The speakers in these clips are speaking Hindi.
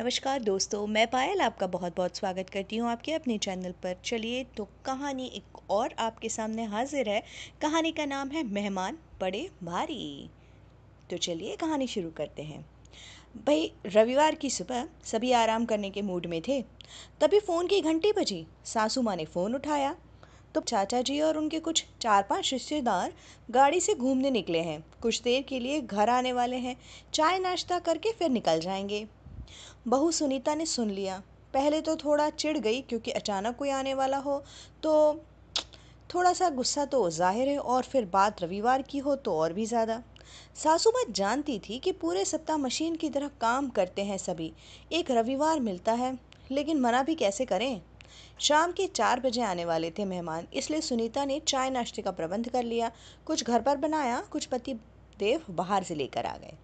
नमस्कार दोस्तों मैं पायल आपका बहुत बहुत स्वागत करती हूँ आपके अपने चैनल पर चलिए तो कहानी एक और आपके सामने हाजिर है कहानी का नाम है मेहमान बड़े भारी तो चलिए कहानी शुरू करते हैं भाई रविवार की सुबह सभी आराम करने के मूड में थे तभी फ़ोन की घंटी बजी सासू माँ ने फ़ोन उठाया तो चाचा जी और उनके कुछ चार पांच रिश्तेदार गाड़ी से घूमने निकले हैं कुछ देर के लिए घर आने वाले हैं चाय नाश्ता करके फिर निकल जाएंगे बहू सुनीता ने सुन लिया पहले तो थोड़ा चिढ़ गई क्योंकि अचानक कोई आने वाला हो तो थोड़ा सा गुस्सा तो जाहिर है और फिर बात रविवार की हो तो और भी ज़्यादा सासू मत जानती थी कि पूरे सप्ताह मशीन की तरह काम करते हैं सभी एक रविवार मिलता है लेकिन मना भी कैसे करें शाम के चार बजे आने वाले थे मेहमान इसलिए सुनीता ने चाय नाश्ते का प्रबंध कर लिया कुछ घर पर बनाया कुछ पति देव बाहर से लेकर आ गए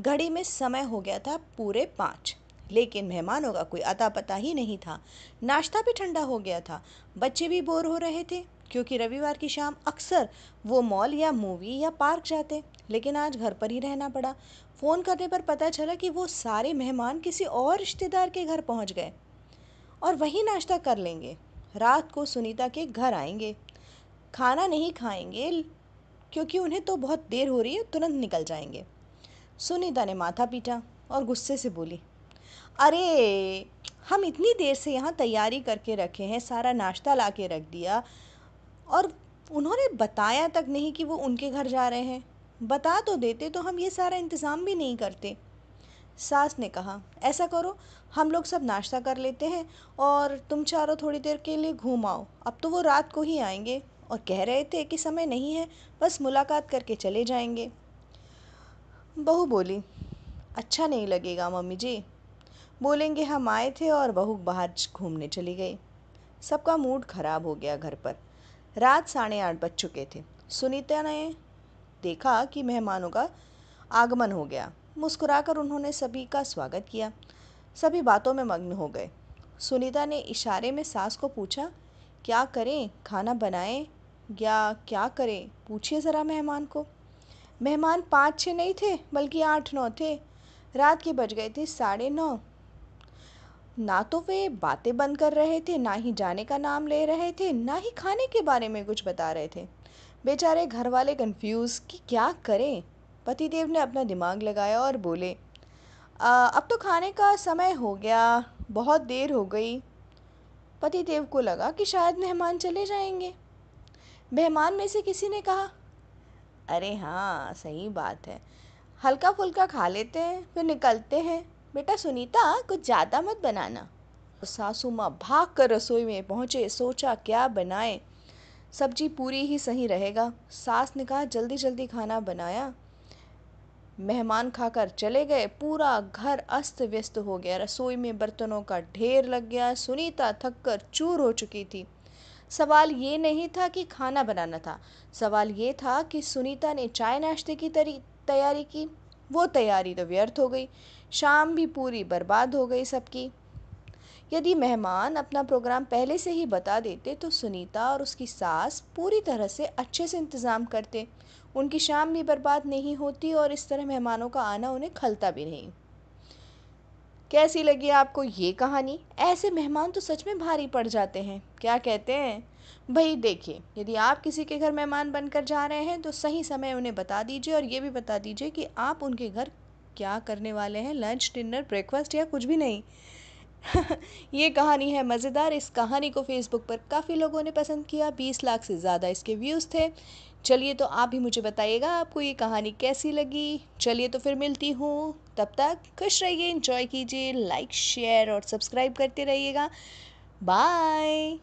घड़ी में समय हो गया था पूरे पाँच लेकिन मेहमानों का कोई अता पता ही नहीं था नाश्ता भी ठंडा हो गया था बच्चे भी बोर हो रहे थे क्योंकि रविवार की शाम अक्सर वो मॉल या मूवी या पार्क जाते लेकिन आज घर पर ही रहना पड़ा फ़ोन करने पर पता चला कि वो सारे मेहमान किसी और रिश्तेदार के घर पहुंच गए और वहीं नाश्ता कर लेंगे रात को सुनीता के घर आएंगे खाना नहीं खाएंगे क्योंकि उन्हें तो बहुत देर हो रही है तुरंत निकल जाएंगे सुनीता ने माथा पीटा और गुस्से से बोली अरे हम इतनी देर से यहाँ तैयारी करके रखे हैं सारा नाश्ता ला के रख दिया और उन्होंने बताया तक नहीं कि वो उनके घर जा रहे हैं बता तो देते तो हम ये सारा इंतज़ाम भी नहीं करते सास ने कहा ऐसा करो हम लोग सब नाश्ता कर लेते हैं और तुम चारों थोड़ी देर के लिए घूम आओ अब तो वो रात को ही आएंगे और कह रहे थे कि समय नहीं है बस मुलाकात करके चले जाएंगे बहू बोली अच्छा नहीं लगेगा मम्मी जी बोलेंगे हम आए थे और बहू बाहर घूमने चली गई सबका मूड खराब हो गया घर पर रात साढ़े आठ बज चुके थे सुनीता ने देखा कि मेहमानों का आगमन हो गया मुस्कुराकर उन्होंने सभी का स्वागत किया सभी बातों में मग्न हो गए सुनीता ने इशारे में सास को पूछा क्या करें खाना बनाएं या क्या करें पूछिए ज़रा मेहमान को मेहमान पाँच छः नहीं थे बल्कि आठ नौ थे रात के बज गए थे साढ़े नौ ना तो वे बातें बंद कर रहे थे ना ही जाने का नाम ले रहे थे ना ही खाने के बारे में कुछ बता रहे थे बेचारे घर वाले कन्फ्यूज़ कि क्या करें पतिदेव ने अपना दिमाग लगाया और बोले आ, अब तो खाने का समय हो गया बहुत देर हो गई पतिदेव को लगा कि शायद मेहमान चले जाएंगे मेहमान में से किसी ने कहा अरे हाँ सही बात है हल्का फुल्का खा लेते हैं फिर निकलते हैं बेटा सुनीता कुछ ज़्यादा मत बनाना सासू माँ भाग कर रसोई में पहुँचे सोचा क्या बनाए सब्जी पूरी ही सही रहेगा सास ने कहा जल्दी जल्दी खाना बनाया मेहमान खाकर चले गए पूरा घर अस्त व्यस्त हो गया रसोई में बर्तनों का ढेर लग गया सुनीता थक कर चूर हो चुकी थी सवाल ये नहीं था कि खाना बनाना था सवाल ये था कि सुनीता ने चाय नाश्ते की तैयारी की वो तैयारी तो व्यर्थ हो गई शाम भी पूरी बर्बाद हो गई सबकी यदि मेहमान अपना प्रोग्राम पहले से ही बता देते तो सुनीता और उसकी सास पूरी तरह से अच्छे से इंतज़ाम करते उनकी शाम भी बर्बाद नहीं होती और इस तरह मेहमानों का आना उन्हें खलता भी नहीं कैसी लगी आपको ये कहानी ऐसे मेहमान तो सच में भारी पड़ जाते हैं क्या कहते हैं भाई देखिए यदि आप किसी के घर मेहमान बनकर जा रहे हैं तो सही समय उन्हें बता दीजिए और ये भी बता दीजिए कि आप उनके घर क्या करने वाले हैं लंच डिनर ब्रेकफास्ट या कुछ भी नहीं ये कहानी है मज़ेदार इस कहानी को फेसबुक पर काफ़ी लोगों ने पसंद किया बीस लाख से ज़्यादा इसके व्यूज़ थे चलिए तो आप भी मुझे बताइएगा आपको ये कहानी कैसी लगी चलिए तो फिर मिलती हूँ तब तक खुश रहिए इंजॉय कीजिए लाइक शेयर और सब्सक्राइब करते रहिएगा बाय